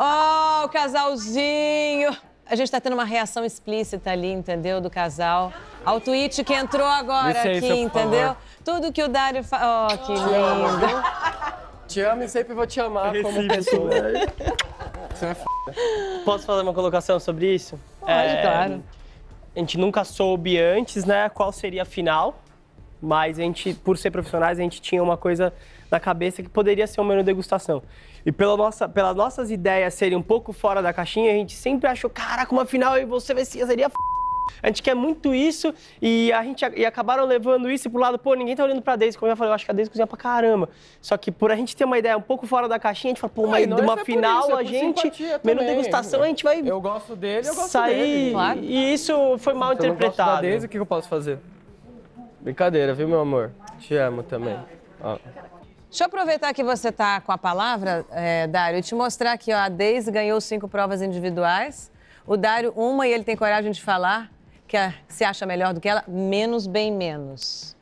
oh, o casalzinho. A gente tá tendo uma reação explícita ali, entendeu? Do casal. Ao tweet que entrou agora Licença, aqui, entendeu? Tudo que o Dário faz. oh, que lindo. Te amo e sempre vou te amar como pessoa. Você é f... Posso fazer uma colocação sobre isso? Pode, é, claro. A gente nunca soube antes, né, qual seria a final. Mas a gente, por ser profissionais, a gente tinha uma coisa na cabeça que poderia ser um menu degustação. E pela nossa, pelas nossas ideias serem um pouco fora da caixinha, a gente sempre achou, caraca, uma final e você vai ser, seria f... A gente quer muito isso e a gente e acabaram levando isso pro lado, pô, ninguém tá olhando pra Deise, como eu já falei, eu acho que a Deise cozinha pra caramba. Só que por a gente ter uma ideia um pouco fora da caixinha, a gente fala, pô, mas numa é final isso, é a gente, menos degustação, a gente vai Eu gosto dele, eu gosto sair, dele. Claro. E isso foi mal eu interpretado. Não gosto da Deise, o que eu posso fazer? Brincadeira, viu, meu amor? Te amo também. Ó. Deixa eu aproveitar que você tá com a palavra, é, Dário, e te mostrar aqui, ó, a Deise ganhou cinco provas individuais, o Dário uma e ele tem coragem de falar que a, se acha melhor do que ela, menos bem menos.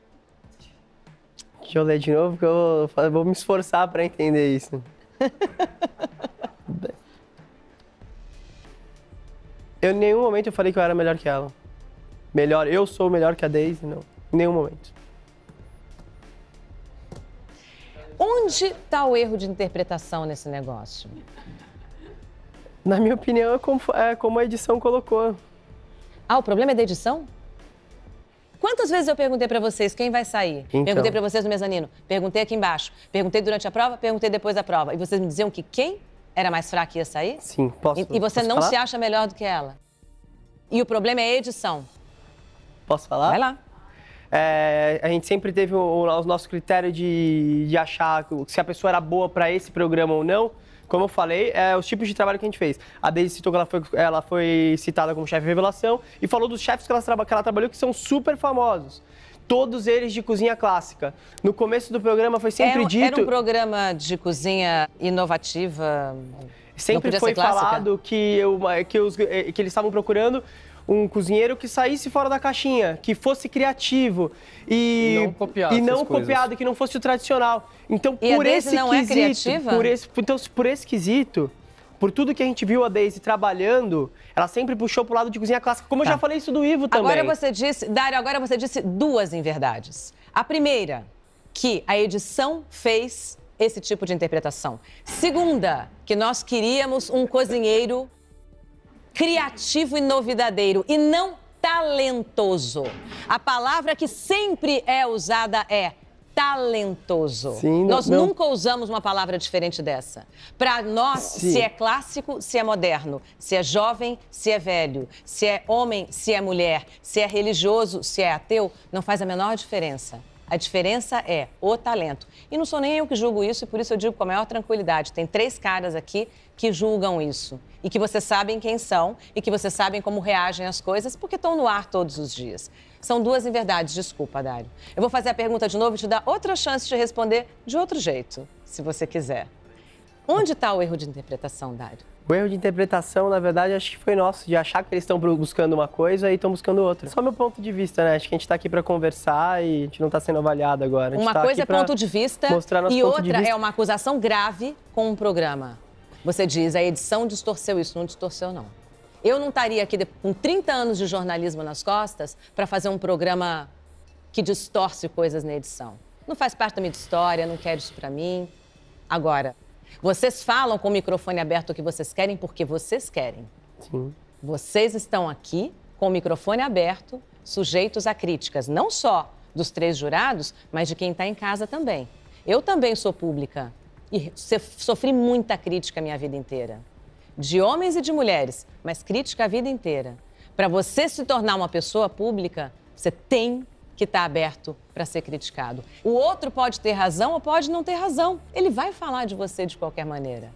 Deixa eu ler de novo que eu vou, vou me esforçar para entender isso. eu em nenhum momento eu falei que eu era melhor que ela. Melhor, eu sou melhor que a Daisy, não nenhum momento. Onde está o erro de interpretação nesse negócio? Na minha opinião, é como, é como a edição colocou. Ah, o problema é da edição? Quantas vezes eu perguntei para vocês quem vai sair? Então. Perguntei para vocês no mezanino, perguntei aqui embaixo, perguntei durante a prova, perguntei depois da prova. E vocês me diziam que quem era mais fraco ia sair? Sim, posso. E, e você posso não falar? se acha melhor do que ela. E o problema é a edição. Posso falar? Vai lá. É, a gente sempre teve o, o nosso critério de, de achar se a pessoa era boa para esse programa ou não. Como eu falei, é, os tipos de trabalho que a gente fez. A Daisy citou que ela foi, ela foi citada como chefe revelação e falou dos chefes que ela, que ela trabalhou que são super famosos todos eles de cozinha clássica. No começo do programa foi sempre era, dito. Era um programa de cozinha inovativa. Sempre foi falado que, eu, que, os, eh, que eles estavam procurando um cozinheiro que saísse fora da caixinha, que fosse criativo e não copiado, e não copiado que não fosse o tradicional. Então, e por esse não é quesito, é por esse, então por esse quesito, por tudo que a gente viu a Daisy trabalhando, ela sempre puxou pro lado de cozinha clássica, como tá. eu já falei isso do Ivo também. Agora você disse, Dário, agora você disse duas em verdade. A primeira, que a edição fez esse tipo de interpretação. Segunda, que nós queríamos um cozinheiro criativo e novidadeiro e não talentoso. A palavra que sempre é usada é talentoso. Sim, nós não, nunca não... usamos uma palavra diferente dessa. Para nós, Sim. se é clássico, se é moderno, se é jovem, se é velho, se é homem, se é mulher, se é religioso, se é ateu, não faz a menor diferença. A diferença é o talento. E não sou nem eu que julgo isso, e por isso eu digo com a maior tranquilidade. Tem três caras aqui que julgam isso. E que vocês sabem quem são, e que vocês sabem como reagem às coisas, porque estão no ar todos os dias. São duas em verdade. desculpa, Dário. Eu vou fazer a pergunta de novo e te dar outra chance de responder de outro jeito, se você quiser. Onde está o erro de interpretação, Dário? O erro de interpretação, na verdade, acho que foi nosso, de achar que eles estão buscando uma coisa e estão buscando outra. Só meu ponto de vista, né? Acho que a gente está aqui para conversar e a gente não está sendo avaliado agora. Uma tá coisa é ponto de vista e outra vista. é uma acusação grave com um programa. Você diz, a edição distorceu isso, não distorceu não. Eu não estaria aqui com 30 anos de jornalismo nas costas para fazer um programa que distorce coisas na edição. Não faz parte da minha história, não quero isso para mim. Agora, vocês falam com o microfone aberto o que vocês querem porque vocês querem. Sim. Vocês estão aqui com o microfone aberto, sujeitos a críticas, não só dos três jurados, mas de quem está em casa também. Eu também sou pública e sofri muita crítica a minha vida inteira. De homens e de mulheres, mas crítica a vida inteira. Para você se tornar uma pessoa pública, você tem que está aberto para ser criticado. O outro pode ter razão ou pode não ter razão. Ele vai falar de você de qualquer maneira.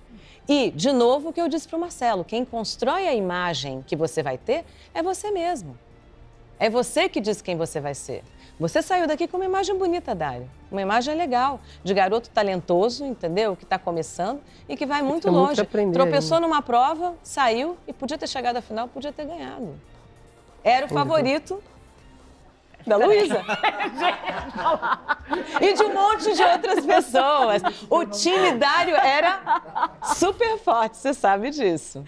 E, de novo, o que eu disse para o Marcelo: quem constrói a imagem que você vai ter é você mesmo. É você que diz quem você vai ser. Você saiu daqui com uma imagem bonita, Dário. Uma imagem legal, de garoto talentoso, entendeu? Que está começando e que vai muito longe. Muito Tropeçou ainda. Né? numa prova, saiu e podia ter chegado à final, podia ter ganhado. Era o é. favorito, da Luísa. e de um monte de outras pessoas. O time Dário era super forte, você sabe disso.